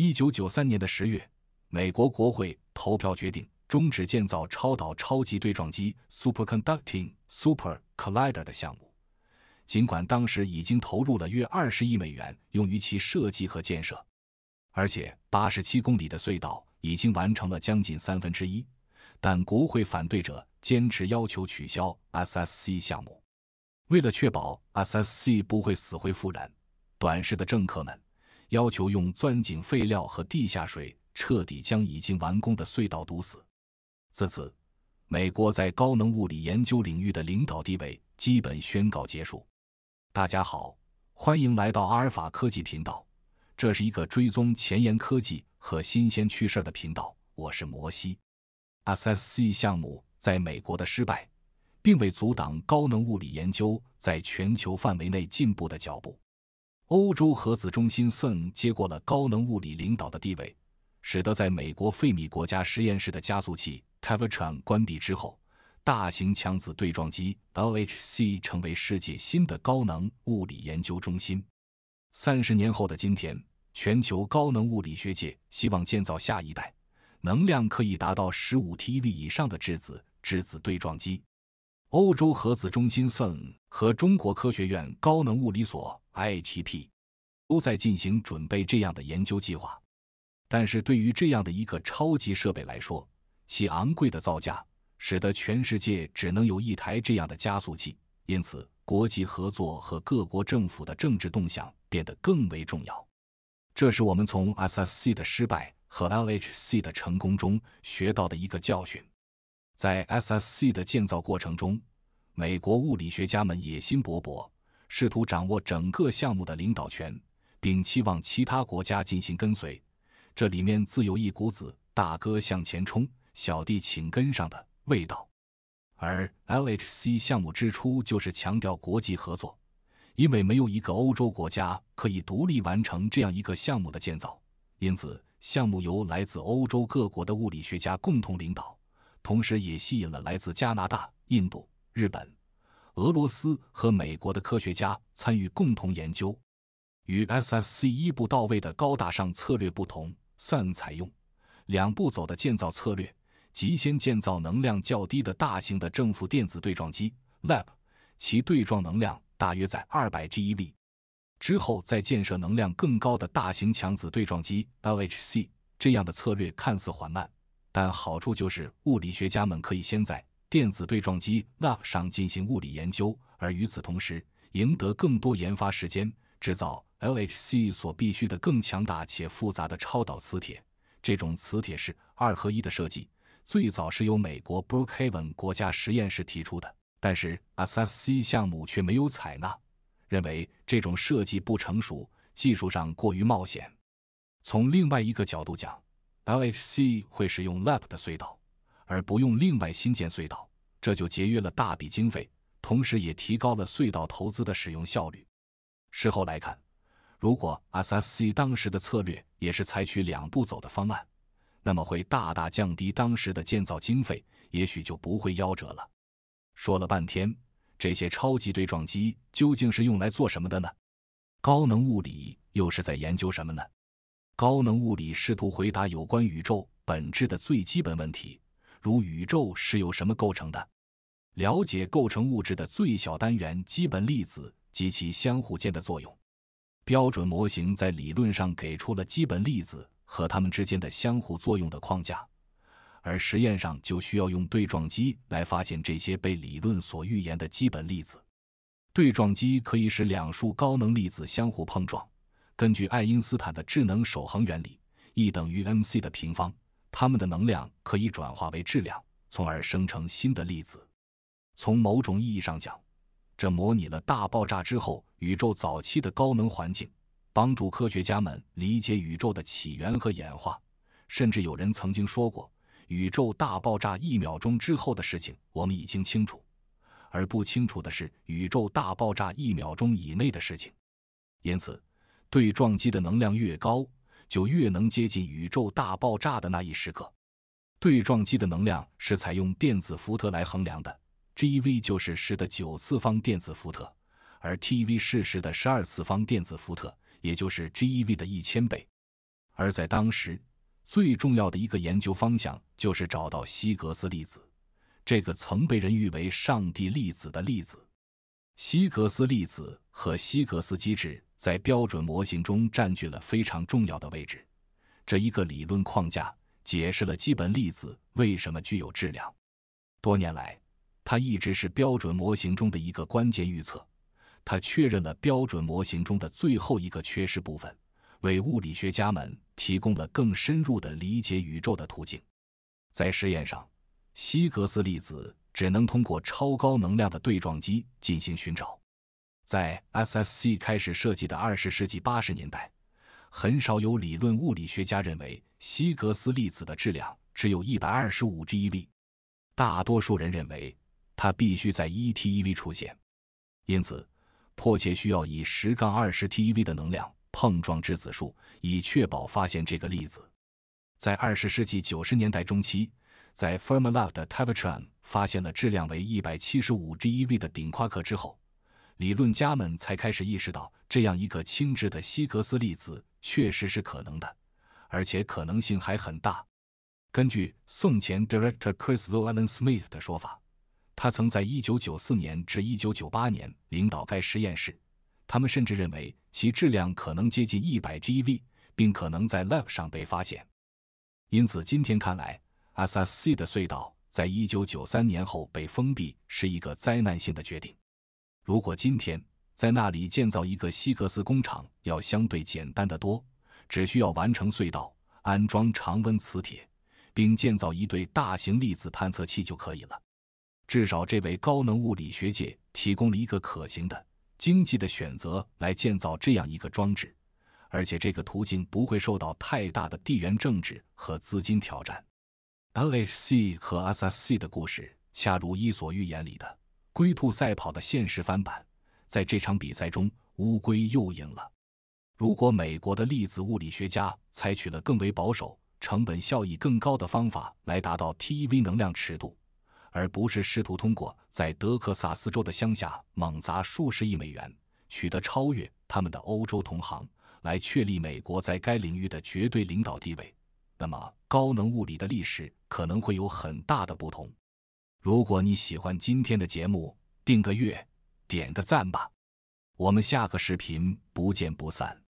一九九三年的十月，美国国会投票决定终止建造超导超级对撞机 （Superconducting Super Collider） 的项目。尽管当时已经投入了约二十亿美元用于其设计和建设，而且八十七公里的隧道已经完成了将近三分之一，但国会反对者坚持要求取消 SSC 项目。为了确保 SSC 不会死灰复燃，短视的政客们。要求用钻井废料和地下水彻底将已经完工的隧道堵死。自此，美国在高能物理研究领域的领导地位基本宣告结束。大家好，欢迎来到阿尔法科技频道，这是一个追踪前沿科技和新鲜趣事的频道。我是摩西。SSC 项目在美国的失败，并未阻挡高能物理研究在全球范围内进步的脚步。欧洲核子中心 Sun 接过了高能物理领导的地位，使得在美国费米国家实验室的加速器 Tevatron 关闭之后，大型强子对撞机 LHC 成为世界新的高能物理研究中心。三十年后的今天，全球高能物理学界希望建造下一代，能量可以达到15 TeV 以上的质子质子对撞机。欧洲核子中心 Sun 和中国科学院高能物理所。I T P 都在进行准备这样的研究计划，但是对于这样的一个超级设备来说，其昂贵的造价使得全世界只能有一台这样的加速器，因此国际合作和各国政府的政治动向变得更为重要。这是我们从 S S C 的失败和 L H C 的成功中学到的一个教训。在 S S C 的建造过程中，美国物理学家们野心勃勃。试图掌握整个项目的领导权，并期望其他国家进行跟随，这里面自有一股子大哥向前冲，小弟请跟上的味道。而 LHC 项目之初就是强调国际合作，因为没有一个欧洲国家可以独立完成这样一个项目的建造，因此项目由来自欧洲各国的物理学家共同领导，同时也吸引了来自加拿大、印度、日本。俄罗斯和美国的科学家参与共同研究。与 SSC 一步到位的高大上策略不同，散采用两步走的建造策略，即先建造能量较低的大型的正负电子对撞机 l a p 其对撞能量大约在200 GeV，之后再建设能量更高的大型强子对撞机 （LHC）。这样的策略看似缓慢，但好处就是物理学家们可以先在。电子对撞机 l a p 上进行物理研究，而与此同时，赢得更多研发时间，制造 LHC 所必需的更强大且复杂的超导磁铁。这种磁铁是二合一的设计，最早是由美国 Brookhaven 国家实验室提出的，但是 SSC 项目却没有采纳，认为这种设计不成熟，技术上过于冒险。从另外一个角度讲，LHC 会使用 l a p 的隧道。而不用另外新建隧道，这就节约了大笔经费，同时也提高了隧道投资的使用效率。事后来看，如果 SSC 当时的策略也是采取两步走的方案，那么会大大降低当时的建造经费，也许就不会夭折了。说了半天，这些超级对撞机究竟是用来做什么的呢？高能物理又是在研究什么呢？高能物理试图回答有关宇宙本质的最基本问题。如宇宙是由什么构成的？了解构成物质的最小单元——基本粒子及其相互间的作用。标准模型在理论上给出了基本粒子和它们之间的相互作用的框架，而实验上就需要用对撞机来发现这些被理论所预言的基本粒子。对撞机可以使两束高能粒子相互碰撞。根据爱因斯坦的智能守恒原理，E 等于 mc 的平方。它们的能量可以转化为质量，从而生成新的粒子。从某种意义上讲，这模拟了大爆炸之后宇宙早期的高能环境，帮助科学家们理解宇宙的起源和演化。甚至有人曾经说过：“宇宙大爆炸一秒钟之后的事情我们已经清楚，而不清楚的是宇宙大爆炸一秒钟以内的事情。”因此，对撞机的能量越高。就越能接近宇宙大爆炸的那一时刻。对撞机的能量是采用电子伏特来衡量的，GeV 就是十的九次方电子伏特，而 TeV 是十的十二次方电子伏特，也就是 GeV 的一千倍。而在当时，最重要的一个研究方向就是找到希格斯粒子，这个曾被人誉为“上帝粒子”的粒子。希格斯粒子和希格斯机制。在标准模型中占据了非常重要的位置，这一个理论框架解释了基本粒子为什么具有质量。多年来，它一直是标准模型中的一个关键预测。它确认了标准模型中的最后一个缺失部分，为物理学家们提供了更深入的理解宇宙的途径。在实验上，希格斯粒子只能通过超高能量的对撞机进行寻找。在 SSC 开始设计的二十世纪八十年代，很少有理论物理学家认为希格斯粒子的质量只有一百二十五 GeV。大多数人认为它必须在一 TeV 出现，因此迫切需要以十杠二十 TeV 的能量碰撞质子数，以确保发现这个粒子。在二十世纪九十年代中期，在 Fermilab 的 t a v a t r a n 发现了质量为一百七十五 GeV 的顶夸克之后。理论家们才开始意识到，这样一个轻质的希格斯粒子确实是可能的，而且可能性还很大。根据送钱 （Director Chris l l e w l l a n s m i t h 的说法，他曾在1994年至1998年领导该实验室。他们甚至认为其质量可能接近100 GeV，并可能在 l a b 上被发现。因此，今天看来，s s C 的隧道在1993年后被封闭是一个灾难性的决定。如果今天在那里建造一个希格斯工厂要相对简单的多，只需要完成隧道、安装常温磁铁，并建造一对大型粒子探测器就可以了。至少，这为高能物理学界提供了一个可行的、经济的选择来建造这样一个装置，而且这个途径不会受到太大的地缘政治和资金挑战。LHC 和 SSC 的故事恰如伊索寓言里的。龟兔赛跑的现实翻版，在这场比赛中，乌龟又赢了。如果美国的粒子物理学家采取了更为保守、成本效益更高的方法来达到 TeV 能量尺度，而不是试图通过在德克萨斯州的乡下猛砸数十亿美元，取得超越他们的欧洲同行，来确立美国在该领域的绝对领导地位，那么高能物理的历史可能会有很大的不同。如果你喜欢今天的节目，订个月，点个赞吧。我们下个视频不见不散。